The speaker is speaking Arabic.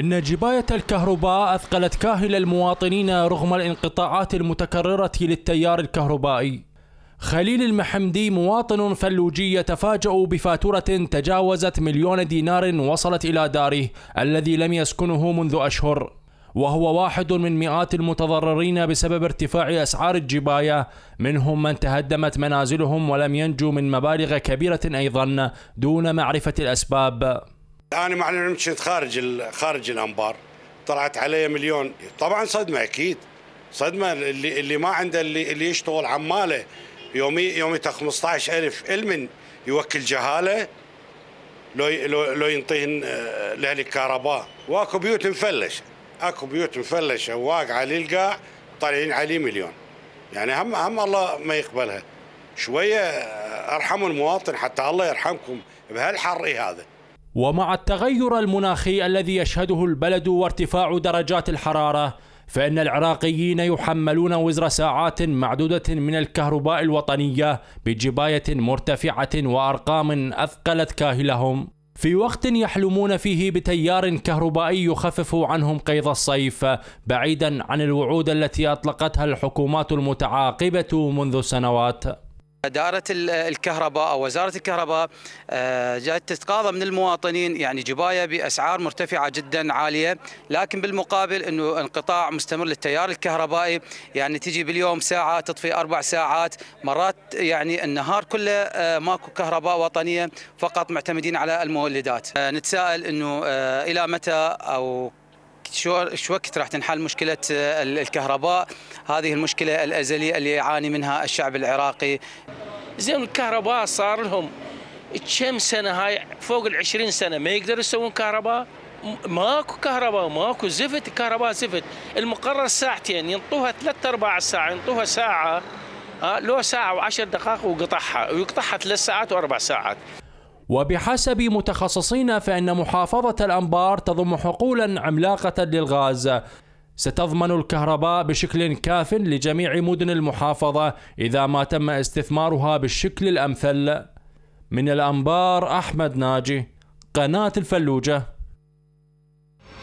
إن جباية الكهرباء أثقلت كاهل المواطنين رغم الانقطاعات المتكررة للتيار الكهربائي خليل المحمدي مواطن فلوجي يتفاجأ بفاتورة تجاوزت مليون دينار وصلت إلى داره الذي لم يسكنه منذ أشهر وهو واحد من مئات المتضررين بسبب ارتفاع أسعار الجباية منهم من تهدمت منازلهم ولم ينجو من مبالغ كبيرة أيضا دون معرفة الأسباب انا مع العلم مشيت خارج خارج الانبار طلعت علي مليون طبعا صدمه اكيد صدمه اللي اللي ما عنده اللي اللي يشتغل عماله يومي يوميته 15000 المن يوكل جهاله لو لو, لو ينطيهن آه، لاهل الكهرباء واكو بيوت مفلشه اكو بيوت مفلشه واقعه للقاع طالعين عليه مليون يعني هم هم الله ما يقبلها شويه آه، ارحموا المواطن حتى الله يرحمكم بهالحر هذا ومع التغير المناخي الذي يشهده البلد وارتفاع درجات الحرارة فإن العراقيين يحملون وزر ساعات معدودة من الكهرباء الوطنية بجباية مرتفعة وأرقام أثقلت كاهلهم في وقت يحلمون فيه بتيار كهربائي يخفف عنهم قيض الصيف بعيدا عن الوعود التي أطلقتها الحكومات المتعاقبة منذ سنوات إدارة الكهرباء أو وزارة الكهرباء آه، جاءت تتقاضى من المواطنين يعني جباية بأسعار مرتفعة جدا عالية لكن بالمقابل أنه انقطاع مستمر للتيار الكهربائي يعني تجي باليوم ساعة تطفي أربع ساعات مرات يعني النهار كله آه، ماكو كهرباء وطنية فقط معتمدين على المولدات آه، نتساءل أنه إلى متى أو شو شو وقت راح تنحل مشكله الكهرباء هذه المشكله الازليه اللي يعاني منها الشعب العراقي زين الكهرباء صار لهم كم سنه هاي فوق ال 20 سنه ما يقدروا يسوون كهرباء ماكو كهرباء ماكو زفت الكهرباء زفت المقرر ساعتين ينطوها ثلاث ارباع الساعه ينطوها ساعه لو ساعه وعشر دقائق وقطعها ويقطعها ثلاث ساعات واربع ساعات وبحسب متخصصين فإن محافظة الأنبار تضم حقولا عملاقة للغاز ستضمن الكهرباء بشكل كاف لجميع مدن المحافظة إذا ما تم استثمارها بالشكل الأمثل من الأنبار أحمد ناجي قناة الفلوجة